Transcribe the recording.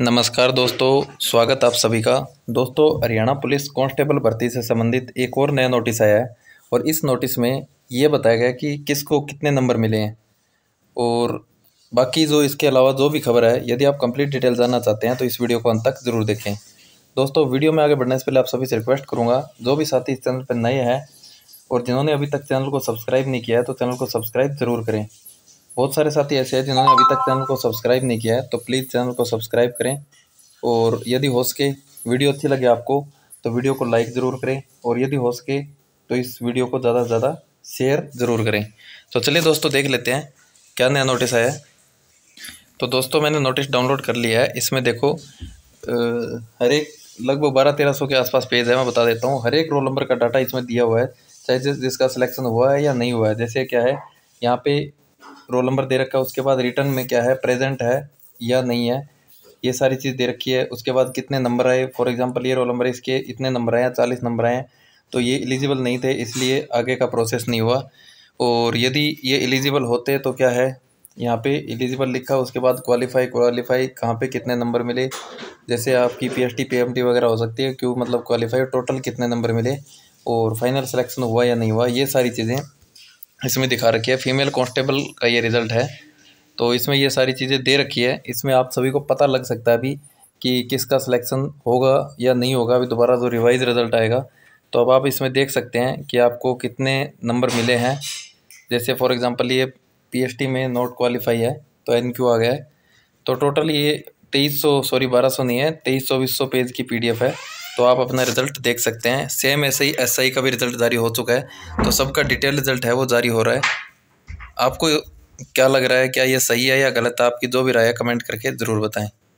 नमस्कार दोस्तों स्वागत आप सभी का दोस्तों हरियाणा पुलिस कांस्टेबल भर्ती से संबंधित एक और नया नोटिस आया है और इस नोटिस में ये बताया गया कि किसको कितने नंबर मिले हैं और बाकी जो इसके अलावा जो भी खबर है यदि आप कंप्लीट डिटेल जानना चाहते हैं तो इस वीडियो को अंत तक ज़रूर देखें दोस्तों वीडियो में आगे बढ़ने से पहले आप सभी से रिक्वेस्ट करूँगा जो भी साथी इस चैनल पर नए हैं और जिन्होंने अभी तक चैनल को सब्सक्राइब नहीं किया है तो चैनल को सब्सक्राइब ज़रूर करें बहुत सारे साथी ऐसे हैं जिन्होंने अभी तक चैनल को सब्सक्राइब नहीं किया है तो प्लीज़ चैनल को सब्सक्राइब करें और यदि हो सके वीडियो अच्छी लगे आपको तो वीडियो को लाइक ज़रूर करें और यदि हो सके तो इस वीडियो को ज़्यादा से ज़्यादा शेयर ज़रूर करें तो चलिए दोस्तों देख लेते हैं क्या नया नोटिस आया है तो दोस्तों मैंने नोटिस डाउनलोड कर लिया है इसमें देखो हर एक लगभग बारह तेरह सौ के आसपास पेज है मैं बता देता हूँ हर एक रोल नंबर का डाटा इसमें दिया हुआ है चाहे जिस जिसका सिलेक्शन हुआ है या नहीं हुआ है जैसे क्या है यहाँ पे रोल नंबर दे रखा है उसके बाद रिटर्न में क्या है प्रेजेंट है या नहीं है ये सारी चीज़ दे रखी है उसके बाद कितने नंबर आए फॉर एग्जांपल ये रोल नंबर इसके इतने नंबर आए हैं चालीस नंबर आए हैं तो ये एलिजिबल नहीं थे इसलिए आगे का प्रोसेस नहीं हुआ और यदि ये एलिजिबल होते तो क्या है यहाँ पे एलिजिबल लिखा उसके बाद क्वालिफाई क्वालिफाई कहाँ पे कितने नंबर मिले जैसे आपकी पी एच पी एम वगैरह हो सकती है क्यों मतलब क्वालिफाई टोटल कितने नंबर मिले और फाइनल सिलेक्शन हुआ या नहीं हुआ ये सारी चीज़ें इसमें दिखा रखी है फीमेल कांस्टेबल का ये रिज़ल्ट है तो इसमें ये सारी चीज़ें दे रखी है इसमें आप सभी को पता लग सकता है अभी कि किसका सिलेक्शन होगा या नहीं होगा अभी दोबारा जो रिवाइज रिज़ल्ट आएगा तो अब आप इसमें देख सकते हैं कि आपको कितने नंबर मिले हैं जैसे फॉर एग्ज़ाम्पल ये पी में नॉट क्वालिफाई है तो एन क्यू आ गया है तो टोटल ये तेईस सौ सॉरी बारह सौ नहीं है तेईस सौ सौ पेज की पी है तो आप अपना रिजल्ट देख सकते हैं सेम ऐसे ही एस का भी रिजल्ट जारी हो चुका है तो सबका डिटेल रिजल्ट है वो जारी हो रहा है आपको क्या लग रहा है क्या ये सही है या गलत है आपकी जो भी राय है कमेंट करके ज़रूर बताएं